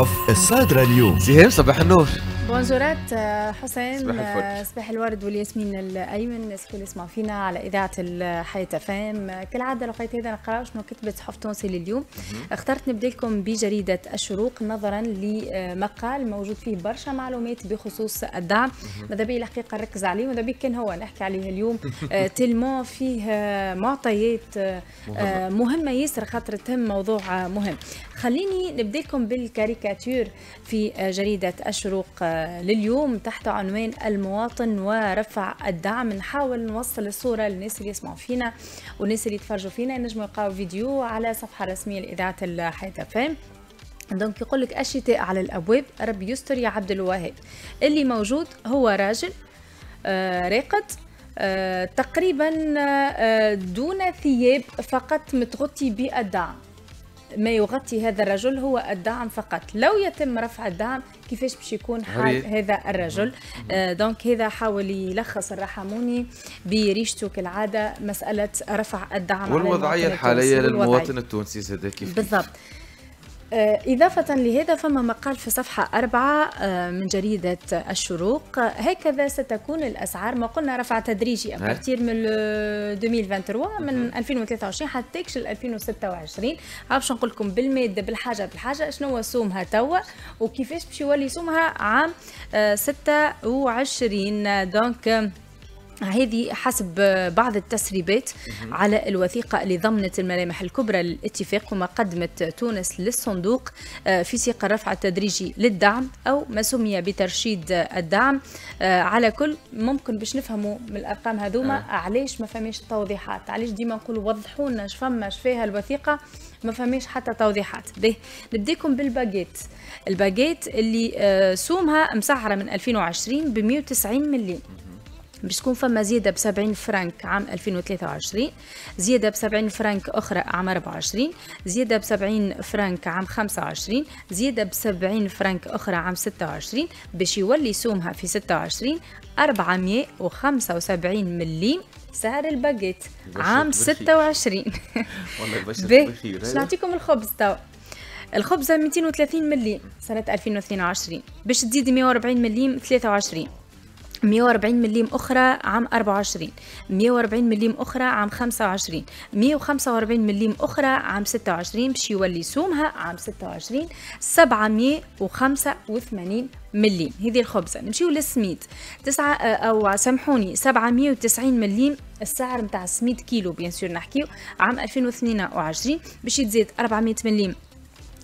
المصحف الصادرة اليوم سهام صباح النور بونجورات آه، حسين آه، صباح, الورد والياسمين الايمن الناس الكل يسمعوا فينا على اذاعه الحياه فام كالعاده لقيت هذا نقرا شنو كتبت صحف تونسي لليوم اخترت نبدا لكم بجريده الشروق نظرا لمقال موجود فيه برشا معلومات بخصوص الدعم ماذا بي الحقيقه نركز عليه وماذا بي كان هو نحكي عليه اليوم آه، تلمو فيه معطيات مهمه, مهمة ياسر خاطر تهم موضوع مهم خليني نبدا لكم بالكاريكاتير كاريكاتير في آه، جريدة الشروق آه، لليوم تحت عنوان المواطن ورفع الدعم نحاول نوصل الصورة للناس اللي يسمعوا فينا والناس اللي يتفرجوا فينا ينجموا يلقاو فيديو على صفحة رسمية لإذاعة الحياة فهم دونك يقول لك الشتاء على الابواب ربي يستر يا عبد الوهاب اللي موجود هو راجل آه، راقد تقريبا دون ثياب فقط متغطي بالدعم ما يغطي هذا الرجل هو الدعم فقط لو يتم رفع الدعم كيفاش باش يكون حال هذا الرجل آه دونك هذا حاول يلخص الرحموني بريشته كالعاده مساله رفع الدعم والوضعيه الحاليه للمواطن التونسي زاد كيف بالضبط آه، إضافة لهذا فما مقال في صفحة أربعة آه، من جريدة الشروق هكذا ستكون الأسعار ما قلنا رفع تدريجي من 2023 من 2023 حتى 2026 عارف شنو نقول لكم بالمادة بالحاجة بالحاجة شنو هو سومها توا وكيفاش باش يولي سومها عام 26 آه، دونك هذه حسب بعض التسريبات على الوثيقة اللي ضمنت الملامح الكبرى للاتفاق وما قدمت تونس للصندوق آه، في سياق الرفع التدريجي للدعم أو ما سمي بترشيد الدعم آه، على كل ممكن باش نفهموا من الأرقام هذوما آه. علاش ما فماش توضيحات علاش ديما نقولوا وضحوا لنا فما فيها الوثيقة ما فماش حتى توضيحات به نبداكم بالباجيت الباجيت اللي آه، سومها مسعرة من 2020 ب 190 مليون باش تكون فما زيادة ب 70 فرانك عام 2023 زيادة ب 70 فرانك أخرى عام 24 زيادة ب 70 فرانك عام 25 زيادة ب 70 فرانك أخرى عام 26 باش يولي سومها في 26 475 مليم سعر الباجيت عام 26 والله بشر باش نعطيكم الخبز توا الخبزة 230 مليم سنة 2022 باش تزيد 140 مليم 23 140 مليم أخرى عام 24 140 مليم أخرى عام 25 145 مليم أخرى عام 26 باش يولي سومها عام 26 785 مليم هذه الخبزة نمشيو للسميد تسعة آه، أو سامحوني 790 مليم السعر متاع السميد كيلو بيان سور نحكيو عام 2022 باش يتزيد 400 مليم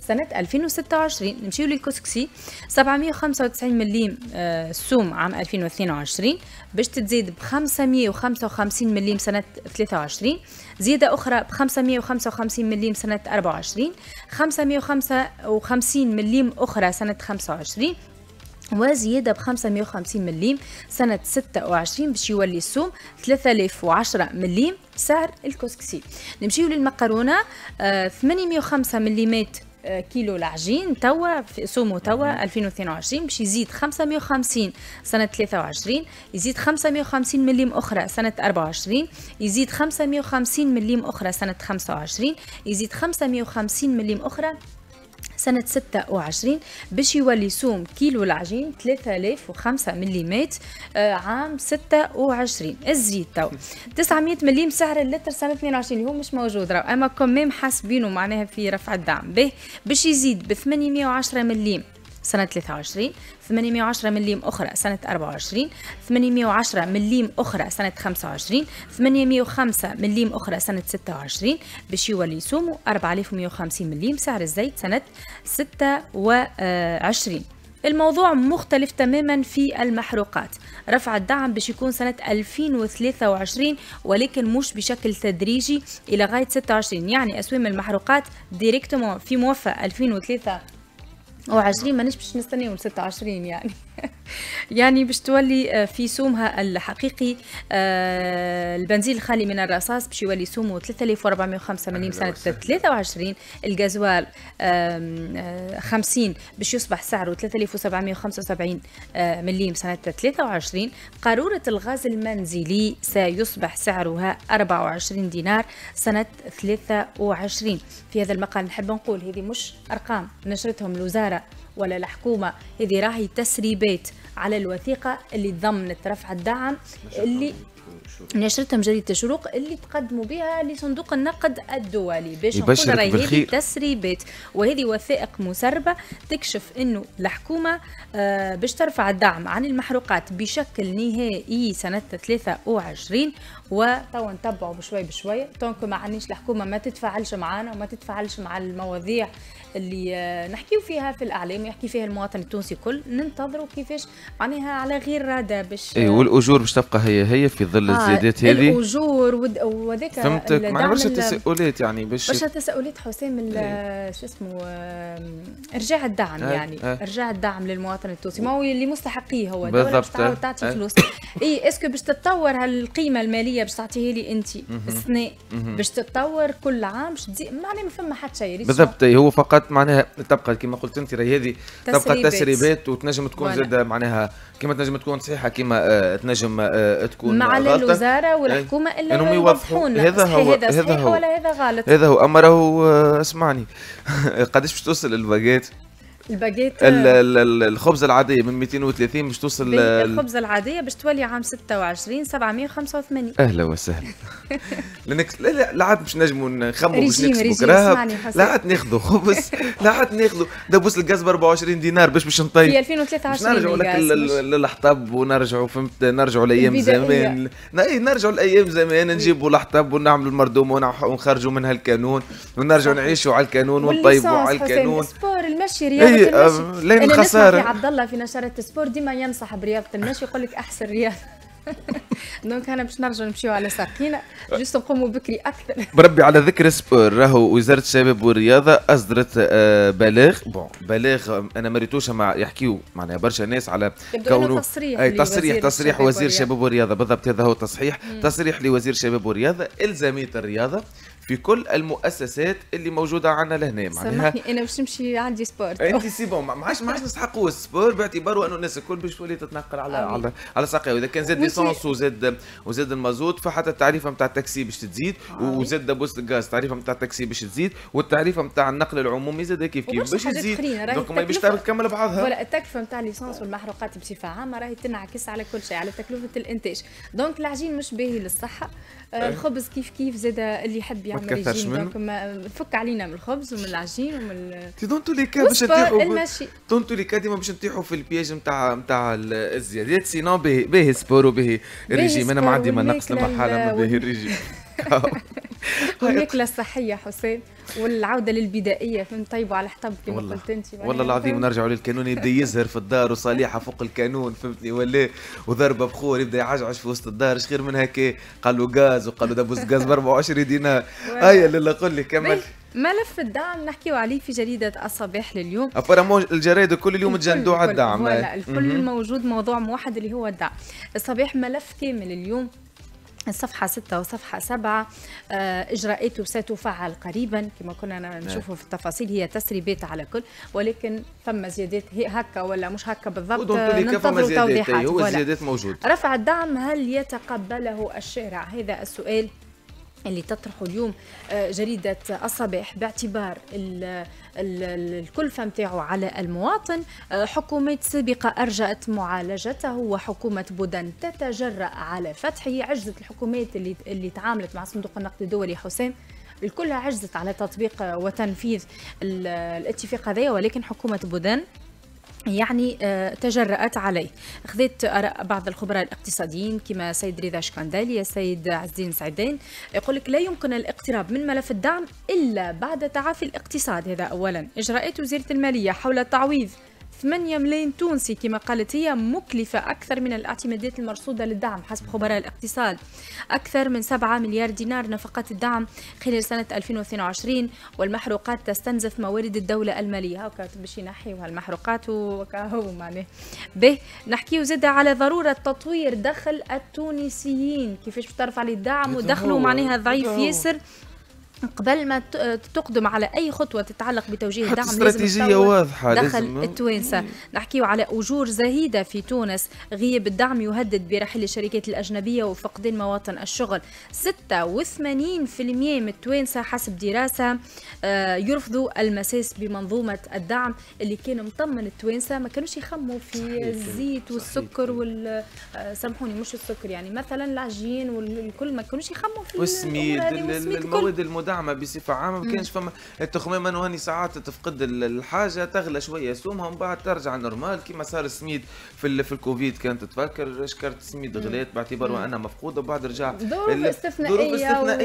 سنة 2026 نمشيو للكسكسي 795 مليم سوم عام 2022 باش تزيد ب 555 مليم سنة 23 زيادة أخرى ب 555 مليم سنة 24 555 مليم أخرى سنة 25 وزيادة ب 550 مليم سنة 26 باش يولي السوم 3010 مليم سعر الكسكسي نمشيو للمقرونة 805 آه، مليمات كيلو العجين توا في سومو توا 2022 باش يزيد 550 سنة 23 يزيد 550 مليم أخرى سنة 24 يزيد 550 مليم أخرى سنة 25 يزيد 550 مليم أخرى سنة 26 باش يولي سوم كيلو العجين 3005 مليمات آه، عام 26 الزيت تو 900 مليم سعر اللتر سنة 22 اللي هو مش موجود راه اما كمام حاسبينه معناها في رفع الدعم به باش يزيد ب 810 مليم سنة 23 810 مليم أخرى سنة 24 810 مليم أخرى سنة 25 805 مليم أخرى سنة 26 باش يولي سومو 4150 مليم سعر الزيت سنة 26 الموضوع مختلف تماما في المحروقات رفع الدعم باش يكون سنة 2023 ولكن مش بشكل تدريجي إلى غاية 26 يعني أسوام المحروقات ديريكتومون في موفى 2023 و20 مانيش باش نستناو 26 يعني يعني باش تولي آه، في سومها الحقيقي آه، البنزين الخالي من الرصاص باش يولي سومه 3485 سنه 23 الغازوال 50 آه، باش يصبح سعره 3775 مليم سنه 23 قاروره الغاز المنزلي سيصبح سعرها 24 دينار سنه 23 في هذا المقال نحب نقول هذه مش ارقام نشرتهم الوزاره ولا الحكومه هذه راهي تسريبات على الوثيقه اللي تضمنت رفع الدعم اللي نشرتهم جريده الشروق اللي تقدموا بها لصندوق النقد الدولي باش نقول راهي هذه تسريبات وهذه وثائق مسربه تكشف انه الحكومه آه، باش ترفع الدعم عن المحروقات بشكل نهائي سنه 23 وتو نتبعوا بشوي بشوي طونكو ما عنيش الحكومه ما تتفاعلش معنا وما تتفاعلش مع المواضيع اللي آه، نحكيو فيها في الاعلام ويحكي فيها المواطن التونسي كل ننتظروا كيفاش معناها على غير رادة باش اي آه، والاجور باش تبقى هي هي في ظل آه الزيادات هذه الاجور وذاك فهمتك مع برشا تساؤلات يعني باش برشا تساؤلات حسام إيه. شو اسمه آه، ارجاع الدعم آه يعني آه ارجاع الدعم للمواطن التونسي ما هو اللي مستحقيه هو بالضبط تعطي فلوس اي اسكو باش تتطور هالقيمه الماليه باش تعطيه لي انت السنه باش تتطور كل عام باش تزيد معناها ما فما حتى شيء بالضبط هو فقط معناها تبقى كما قلت انت راهي هذه تبقى تسريبات وتنجم تكون زاد معناها كما تنجم تكون صحيحه كما آه، تنجم آه، تكون مع الوزاره إيه. والحكومه الا انهم يوضحون هذا هو هذا هو ولا هذا غلط هذا هو اما راهو آه، اسمعني قداش باش توصل الباجيت الباجيت آه، الخبزه العاديه من 230 باش توصل الخبزه العاديه باش تولي عام 26 785 اهلا وسهلا لانك لا لا عاد باش نجموا نخموا باش نكسبوا كراهب لا عاد ناخذوا خبز لا عاد ناخذوا دبوس الغاز ب 24 دينار باش باش نطيب في 2023 نرجعوا لك للحطب ونرجعوا فهمت نرجعوا إيه، لايام زمان نرجعوا لايام زمان نجيبوا الحطب ونعملوا المردومه ونخرجوا منها الكانون ونرجعوا نعيشوا على الكانون ونطيبوا على الكانون المشي إيه، رياضه وي لين الخساره عبد الله في نشرات سبور ديما ينصح برياضه المشي يقول لك احسن رياضه دونك انا باش نرجع نمشيو على ساقينا جست نقوموا بكري اكثر بربي على ذكر سبور راهو وزاره الشباب والرياضه اصدرت آه، بلاغ بون بلاغ آه، انا ما ريتوش مع يحكيو معناها برشا ناس على كونه تصريح اي تصريح تصريح وزير الشباب والرياضه بالضبط هذا هو تصحيح تصريح لوزير الشباب والرياضه الزاميه الرياضه في كل المؤسسات اللي موجوده عندنا لهنا معناها سامحني انا باش نمشي عندي سبور انت سي بون ما عادش ما عادش نستحقوا السبور باعتباره انه الناس الكل باش تولي تتنقل على على على ساقيها واذا كان زاد ليسونس وزاد وزاد المازوت فحتى التعريفه نتاع التاكسي باش تزيد وزاد بوست الغاز التعريفه نتاع التاكسي باش تزيد والتعريفه نتاع النقل العمومي زاد كيف كيف باش تزيد دونك ما باش تكمل بعضها ولا التكلفه نتاع ليسونس والمحروقات بصفه عامه راهي تنعكس على كل شيء على تكلفه الانتاج دونك العجين مش باهي للصحه آه، إيه. الخبز كيف كيف زاد اللي يحب يعمل ما تكثرش منه فك علينا من الخبز ومن العجين ومن تي تو لي كا باش نطيحوا دون لي كا ديما باش نطيحوا في البياج نتاع نتاع الزيادات سينو باهي باهي سبور وبه الريجيم انا ما عندي ما نقص لما حاله باهي الريجيم والماكله الصحيه حسين والعوده للبدائيه فهمت طيب على حطب كما قلت انت والله العظيم نرجعوا للكانون يبدا يزهر في الدار وصليحه فوق الكانون فهمتني ولا وضربه بخور يبدا يعجعج في وسط الدار اش خير من هكا قالوا غاز وقالوا دبوس غاز ب 24 دينار هيا لالا قول لي كمل ملف الدعم نحكيو عليه في جريدة الصباح لليوم ابارامون الجرائد كل اليوم تجندوا على الدعم الكل موجود موضوع موحد اللي هو الدعم الصباح ملف كامل اليوم نحن صفحة ستة وصفحة سبعة آه، إجراءاته ستفعل قريبا كما كنا نعم. نشوفه في التفاصيل هي تسريبات على كل ولكن فما زيادات هي هكا ولا مش هكا بالضبط ننتظر توضيحات هو الزيادات موجود رفع الدعم هل يتقبله الشارع هذا السؤال اللي تطرحه اليوم آه، جريدة الصباح باعتبار الكلفة متاعه على المواطن آه، حكومة سابقة أرجأت معالجته وحكومة بودن تتجرأ على فتحه عجزت الحكومات اللي, اللي تعاملت مع صندوق النقد الدولي حسين الكلها عجزت على تطبيق وتنفيذ الاتفاق هذايا ولكن حكومة بودن يعني آه، تجرأت عليه أخذت آراء بعض الخبراء الاقتصاديين كما سيد رضا شكندالي السيد عز الدين سعيدين يقول لك لا يمكن الاقتراب من ملف الدعم إلا بعد تعافي الاقتصاد هذا أولا إجراءات وزيرة المالية حول التعويض 8 ملايين تونسي كما قالت هي مكلفة أكثر من الاعتمادات المرصودة للدعم حسب خبراء الاقتصاد أكثر من 7 مليار دينار نفقات الدعم خلال سنة 2022 والمحروقات تستنزف موارد الدولة المالية هكا باش ينحيوها المحروقات هو معناه به نحكيو زادة على ضرورة تطوير دخل التونسيين كيفاش باش ترفع للدعم ودخله معناها ضعيف ياسر قبل ما تقدم على اي خطوه تتعلق بتوجيه دعم استراتيجيه واضحه دخل لازم آه. التوانسه نحكيو على اجور زهيده في تونس غياب الدعم يهدد برحيل الشركات الاجنبيه وفقدان مواطن الشغل 86% من التوانسه حسب دراسه آه، يرفضوا المساس بمنظومه الدعم اللي كان مطمن التوانسه ما كانوش يخموا في الزيت والسكر وال آه، سامحوني مش السكر يعني مثلا العجين والكل ما كانوش يخموا في والسميد المواد المدعمه مدعمه بصفه عامه ما كانش فما التخمام انه هني ساعات تفقد الحاجه تغلى شويه سومها ومن بعد ترجع نورمال كيما صار السميد في, في الكوفيد كانت تفكر شكرت السميد غلات باعتبار انها مفقوده وبعد رجع ظروف استثنائيه ظروف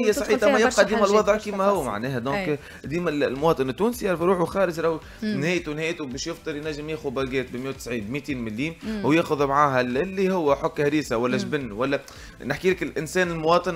استثنائيه صحيح ما طيب، يبقى ديما الوضع كيما هو معناها دونك ديما المواطن التونسي يعرف روحه خارج راهو نهايته نهايته باش يفطر ينجم ياخذ باجيت ب 190 200 مليم وياخذ معاها اللي هو حك هريسه ولا جبن ولا نحكي لك الانسان المواطن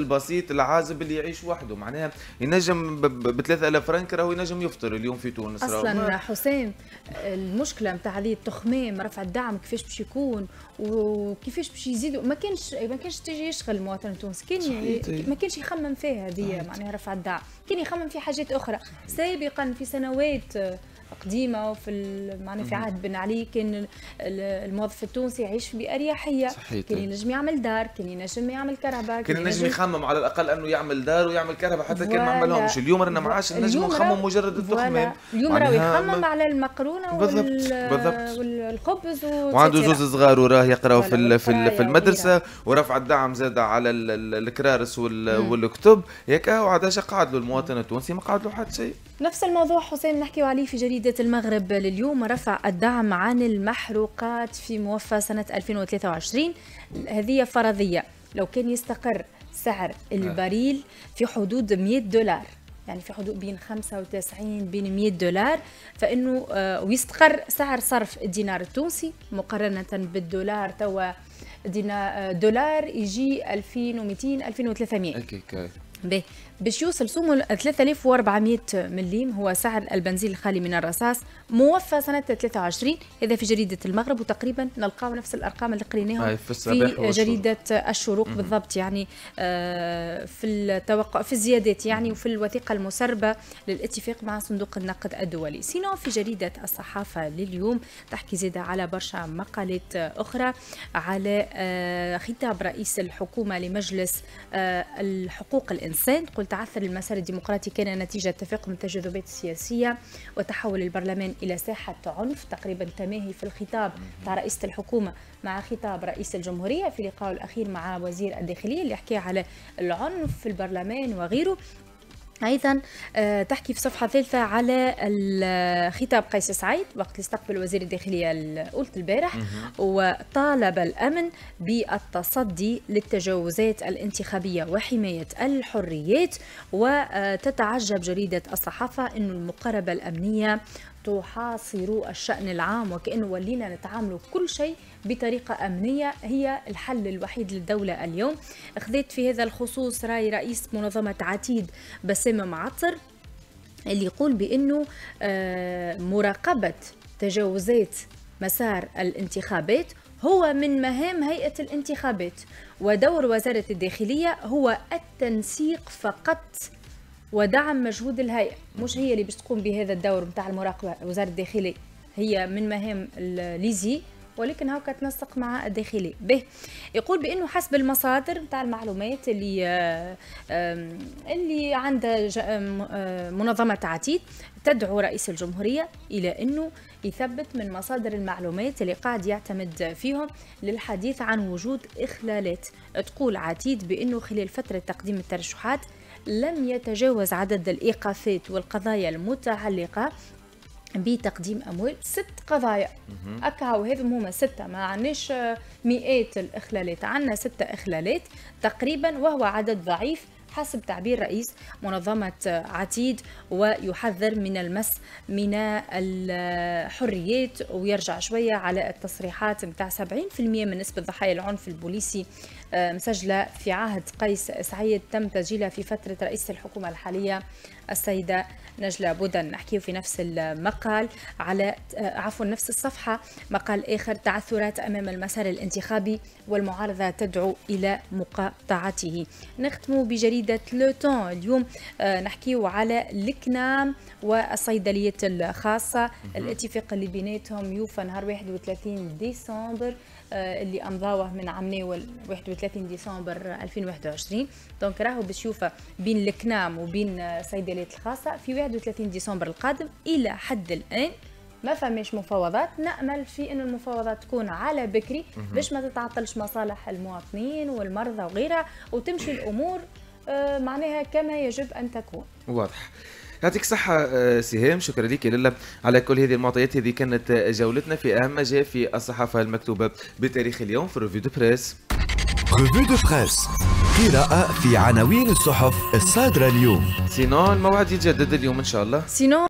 البسيط العازب اللي يعيش وحده معناها معناها ينجم ب 3000 فرنك راهو ينجم يفطر اليوم في تونس اصلا حسين المشكله نتاع هذه التخمام رفع الدعم كيفاش باش يكون وكيفاش باش يزيدوا ما كانش ما كانش تجي يشغل المواطن التونسي كان ما كانش يخمم فيها هذه معناها رفع الدعم كان يخمم في حاجات اخرى سابقا في سنوات قديمه وفي معنا في عهد بن علي كان الموظف التونسي يعيش باريحيه كان ينجم يعمل دار كان ينجم يعمل كهرباء كان ينجم يخمم على الاقل انه يعمل دار ويعمل كهرباء حتى كان ما عملهمش اليوم رانا معاش نجم نخمم مجرد التخمام اليوم راهو يخمم على المقرونه بالضبط بالضبط والخبز وعنده زوز صغار وراه يقراوا في في المدرسه ورفع الدعم زاد على الكرارس والكتب ياك وعداش قعد له المواطن التونسي ما قعد له حتى شيء نفس الموضوع حسين نحكي عليه في جريدة المغرب لليوم رفع الدعم عن المحروقات في موفى سنة 2023 هذه فرضية لو كان يستقر سعر البريل في حدود 100 دولار يعني في حدود بين 95 بين 100 دولار فانه آه، ويستقر سعر صرف الدينار التونسي مقارنه بالدولار توا دينار آه، دولار يجي 2200 2300 به باش يوصل سومو 3400 مليم هو سعر البنزين الخالي من الرصاص موفى سنة 23 هذا في جريدة المغرب وتقريبا نلقاو نفس الأرقام اللي قريناها في, في جريدة الشروق بالضبط يعني آه، في التوقع في الزيادات يعني وفي الوثيقة المسربة للاتفاق مع صندوق النقد الدولي سينو في جريدة الصحافة لليوم تحكي زيادة على برشا مقالات أخرى على آه، خطاب رئيس الحكومة لمجلس آه، الحقوق الإنسان قلت تعثر المسار الديمقراطي كان نتيجة تفاقم التجاذبات السياسية وتحول البرلمان إلى ساحة عنف تقريبا تماهي في الخطاب تاع رئيسة الحكومة مع خطاب رئيس الجمهورية في لقائه الأخير مع وزير الداخلية اللي حكى على العنف في البرلمان وغيره ايضا آه، تحكي في صفحه ثالثه على خطاب قيس سعيد وقت اللي استقبل وزير الداخليه قلت البارح وطالب الامن بالتصدي للتجاوزات الانتخابيه وحمايه الحريات وتتعجب جريده الصحافه انه المقاربه الامنيه تحاصر الشأن العام وكأنه ولينا نتعاملوا كل شيء بطريقة أمنية هي الحل الوحيد للدولة اليوم أخذت في هذا الخصوص رأي رئيس منظمة عتيد بس حسام معطر اللي يقول بانه آه، مراقبه تجاوزات مسار الانتخابات هو من مهام هيئه الانتخابات ودور وزاره الداخليه هو التنسيق فقط ودعم مجهود الهيئه مش هي اللي باش تقوم بهذا الدور نتاع المراقبه وزاره الداخليه هي من مهام ليزي ولكن هاو تنسق مع الداخلي به يقول بانه حسب المصادر نتاع المعلومات اللي اللي عندها منظمه عتيد تدعو رئيس الجمهوريه الى انه يثبت من مصادر المعلومات اللي قاعد يعتمد فيهم للحديث عن وجود اخلالات تقول عتيد بانه خلال فتره تقديم الترشحات لم يتجاوز عدد الايقافات والقضايا المتعلقه بتقديم اموال ست قضايا اكاو هذم هما سته ما عندناش مئات الاخلالات عندنا سته اخلالات تقريبا وهو عدد ضعيف حسب تعبير رئيس منظمة عتيد ويحذر من المس من الحريات ويرجع شوية على التصريحات متاع 70% من نسبة ضحايا العنف البوليسي آه، مسجلة في عهد قيس سعيد تم تسجيلها في فترة رئيس الحكومة الحالية السيدة نجلة بودن نحكيه في نفس المقال على آه، عفوا نفس الصفحة مقال آخر تعثرات أمام المسار الانتخابي والمعارضة تدعو إلى مقاطعته نختم بجريدة لوتون اليوم آه، نحكيه على الكنام والصيدلية الخاصة الاتفاق اللي بيناتهم يوفى نهار 31 ديسمبر آه، اللي امضاوه من عمناول 31 ديسمبر 2021 دونك راهو يوفى بين الكنام وبين الصيدليات الخاصه في 31 ديسمبر القادم الى حد الان ما فماش مفاوضات نامل في انه المفاوضات تكون على بكري باش ما تتعطلش مصالح المواطنين والمرضى وغيرها وتمشي الامور آه، معناها كما يجب ان تكون واضح يعطيك صحة آه، سهام شكرا لك لالا على كل هذه المعطيات هذه كانت آه، جولتنا في أهم ما جاء في الصحافة المكتوبة بتاريخ اليوم في ريفيو دو بريس ريفيو دو بريس قراءة في عناوين الصحف الصادرة اليوم سينون الموعد يتجدد اليوم إن شاء الله سينون